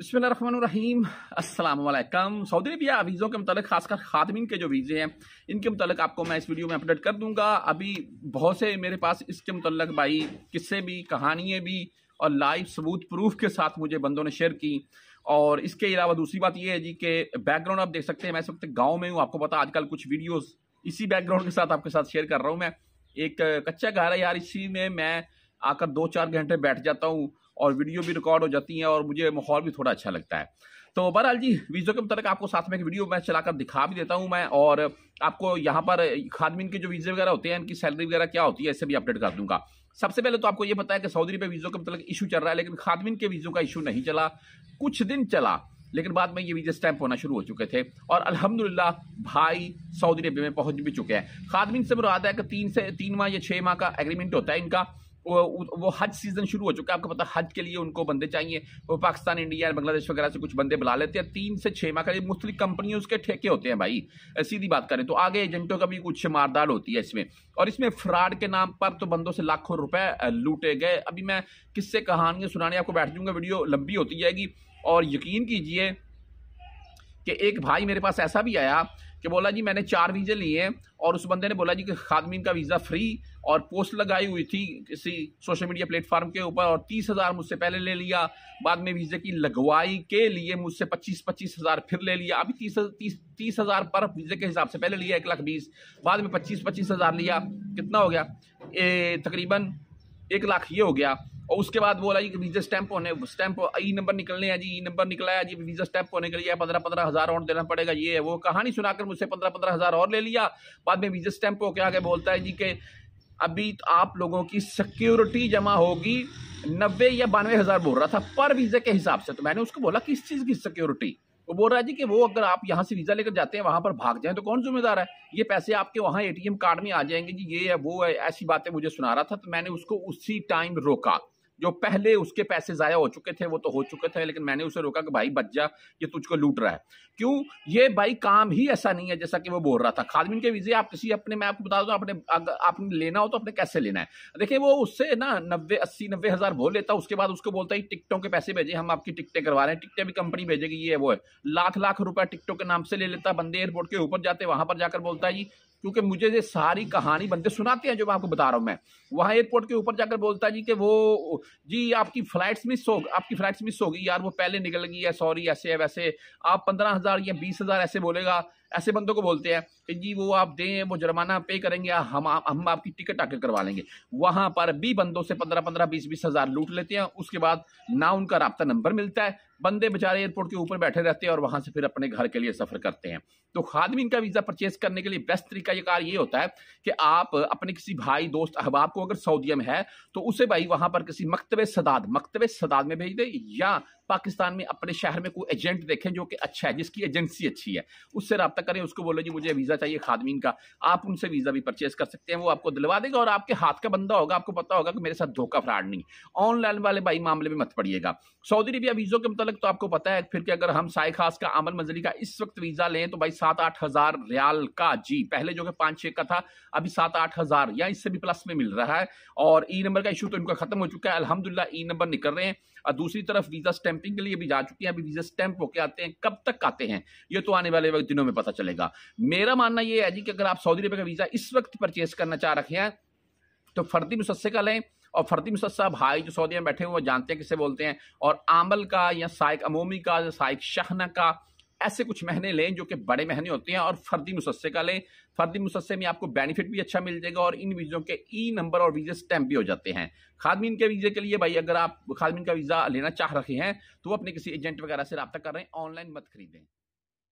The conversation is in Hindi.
बसमीम अल्लाम सऊदी अरबिया वीज़ों के मतलब खासकर खातमीन के जो वीज़े हैं इनके मतलब आपको मैं इस वीडियो में अपडेट कर दूंगा अभी बहुत से मेरे पास इसके मतलब भाई किस्से भी कहानियाँ भी और लाइव सबूत प्रूफ के साथ मुझे बंदों ने शेयर की और इसके अलावा दूसरी बात यह है जी कि बैकग्राउंड आप देख सकते हैं मैं इस वक्त गाँव में हूँ आपको पता आजकल कुछ वीडियोज़ इसी बैकग्राउंड के साथ आपके साथ शेयर कर रहा हूँ मैं एक कच्चा घर है यार इसी में मैं आकर दो चार घंटे बैठ जाता हूँ और वीडियो भी रिकॉर्ड हो जाती हैं और मुझे माहौल भी थोड़ा अच्छा लगता है तो बहरहाल जी वीज़ो के मुतल आपको साथ में एक वीडियो मैं चलाकर दिखा भी देता हूँ मैं और आपको यहाँ पर खादमिन के जो वीज़े वगैरह होते हैं इनकी सैलरी वगैरह क्या होती है ऐसे भी अपडेट कर दूंगा सबसे पहले तो आपको ये पता है कि सऊदी पे वीज़ों के मुतल इशू चल रहा है लेकिन खादमिन के वीज़ों का इशू नहीं चला कुछ दिन चला लेकिन बाद में ये वीजे स्टैम्प होना शुरू हो चुके थे और अल्हम्दुलिल्लाह भाई सऊदी अरब में पहुंच भी चुके हैं खादमिन से मुराद है कि तीन से तीन माह या छः माह का एग्रीमेंट होता है इनका वो हज सीज़न शुरू हो चुका है आपको पता हज के लिए उनको बंदे चाहिए वो पाकिस्तान इंडिया बांग्लादेश वगैरह से कुछ बंदे बुला लेते हैं तीन से छः माह का मुख्तलि कंपनियों उसके ठेके होते हैं भाई सीधी बात करें तो आगे एजेंटों का भी कुछ मारदार होती है इसमें और इसमें फ्रॉड के नाम पर तो बंदों से लाखों रुपए लूटे गए अभी मैं किससे कहानियाँ सुनाने आपको बैठ जाऊँगा वीडियो लंबी होती जाएगी और यकीन कीजिए कि एक भाई मेरे पास ऐसा भी आया कि बोला जी मैंने चार वीज़े लिए हैं और उस बंदे ने बोला जी कि खादमीन का वीज़ा फ्री और पोस्ट लगाई हुई थी किसी सोशल मीडिया प्लेटफॉर्म के ऊपर और तीस हज़ार मुझसे पहले ले लिया बाद में वीज़े की लगवाई के लिए मुझसे पच्चीस पच्चीस हज़ार फिर ले लिया अभी तीस तीस तीस हज़ार पर वीज़े के हिसाब से पहले लिया एक लाख बीस बाद में पच्चीस पच्चीस हज़ार लिया कितना हो गया तकरीबन एक लाख ये हो गया और उसके बाद बोला जी वीज़ा स्टैंप होने स्टैम्प ई नंबर निकलने हैं जी ई नंबर निकला है जी वीज़ा स्टैंप होने के लिए पंद्रह पंद्रह हज़ार और देना पड़ेगा ये है वो कहानी सुनाकर मुझसे पंद्रह पंद्रह हज़ार और ले लिया बाद में वीज़ा स्टैंप होकर आगे बोलता है जी कि अभी तो आप लोगों की सिक्योरिटी जमा होगी नब्बे या बानवे हज़ार बोल रहा था पर वीज़ा के हिसाब से तो मैंने उसको बोला किस चीज़ की सिक्योरिटी वो बोल रहा है जी कि वो अगर आप यहाँ से वीज़ा लेकर जाते हैं वहाँ पर भाग जाएं तो कौन जिम्मेदार है ये पैसे आपके वहाँ एटीएम कार्ड में आ जाएंगे जी ये है वो है ऐसी बातें मुझे सुना रहा था तो मैंने उसको उसी टाइम रोका जो पहले उसके पैसे ज़ाया हो चुके थे वो तो हो चुके थे लेकिन मैंने उसे रोका कि भाई बच जा ये तुझको लूट रहा है क्यों ये भाई काम ही ऐसा नहीं है जैसा कि वो बोल रहा था खादमिन के वीज़े आप किसी अपने मैं आपको बता दूँ अपने आपने लेना हो तो अपने कैसे लेना है देखिए वो उससे ना नब्बे अस्सी नब्बे हज़ार बोल लेता उसके बाद उसको बोलता है टिकटों के पैसे भेजे हम आपकी टिकटें करवा रहे हैं टिकटें भी कंपनी भेजेगी ये वो है लाख लाख रुपया टिकटों के नाम से ले लेता बंदे एयरपोर्ट के ऊपर जाते वहाँ पर जाकर बोलता है जी क्योंकि मुझे ये सारी कहानी बंदे सुनाते हैं जो मैं आपको बता रहा हूँ मैं वहाँ एयरपोर्ट के ऊपर जाकर बोलता है जी कि वो जी आपकी फ़्लाइट्स मिस हो आपकी फ़्लाइट्स मिस होगी यार वो पहले निकल गई है सॉरी ऐसे है वैसे आप पंद्रह हज़ार या बीस हज़ार ऐसे बोलेगा ऐसे बंदों को बोलते हैं कि जी वो आप दें वो जुर्माना पे करेंगे हम हम आपकी टिकट आकर करवा लेंगे वहाँ पर भी बंदों से पंद्रह पंद्रह बीस बीस हज़ार लूट लेते हैं उसके बाद ना उनका रबता नंबर मिलता है बंदे बेचारे एयरपोर्ट के ऊपर बैठे रहते हैं और वहाँ से फिर अपने घर के लिए सफ़र करते हैं तो खादमीन का वीज़ा परचेज करने के लिए बेस्ट तरीका ये कार ये होता है कि आप अपने किसी भाई दोस्त अहबाब को अगर सऊदिया में है तो उसे भाई वहाँ पर किसी मकतब सदाद मकतब सदाद में भेज दें या पाकिस्तान में अपने शहर में कोई एजेंट देखें जो कि अच्छा है जिसकी एजेंसी अच्छी है उससे रब रब्ता करें उसको बोलो जी मुझे वीज़ा चाहिए खादमीन का आप उनसे वीज़ा भी परचेज कर सकते हैं वो आपको दिलवा देगा और आपके हाथ का बंदा होगा आपको पता होगा कि मेरे साथ धोखा फ्राड नहीं ऑनलाइन वाले भाई मामले में मत पड़िएगा सऊदी अरबिया वीज़ों के मतलब तो आपको पता है फिर कि अगर हम साय खास का अमल मंजिली का इस वक्त वीज़ा लें तो भाई सात आठ हज़ार रियाल का जी पहले जो कि पाँच छः का था अभी सात आठ हज़ार या इससे भी प्लस में मिल रहा है और ई नंबर का इशू तो इनका ख़त्म हो चुका है अलहमदिल्ला ई नंबर निकल रहे हैं और दूसरी तरफ वीज़ा स्टैंपिंग के लिए भी जा चुकी है अभी वीज़ा स्टैंप होकर आते हैं कब तक आते हैं ये तो आने वाले दिनों में पता पता चलेगा मेरा मानना यह है जी कि अगर आप सऊदी अरब का वीज़ा इस वक्त परचेस करना चाह रखे हैं तो फर्दी मुसस्से का लें और फर्दी मुसद साहब भाई जो सऊदी में बैठे हुए जानते हैं किसे बोलते हैं और आमल का या साइक अमूमी का या साइक शहना का ऐसे कुछ महीने लें जो कि बड़े महीने होते हैं और फर्दी मुसस्से का लें फर्दी मुसस्से में आपको बेनिफिट भी अच्छा मिल जाएगा और इन वीज़ों के ई नंबर और वीज़े स्टैम्प भी हो जाते हैं खादमीन के वीज़े के लिए भाई अगर आप खादमीन का वीज़ा लेना चाह रहे हैं तो अपने किसी एजेंट वगैरह से रबा कर रहे हैं ऑनलाइन मत खरीदें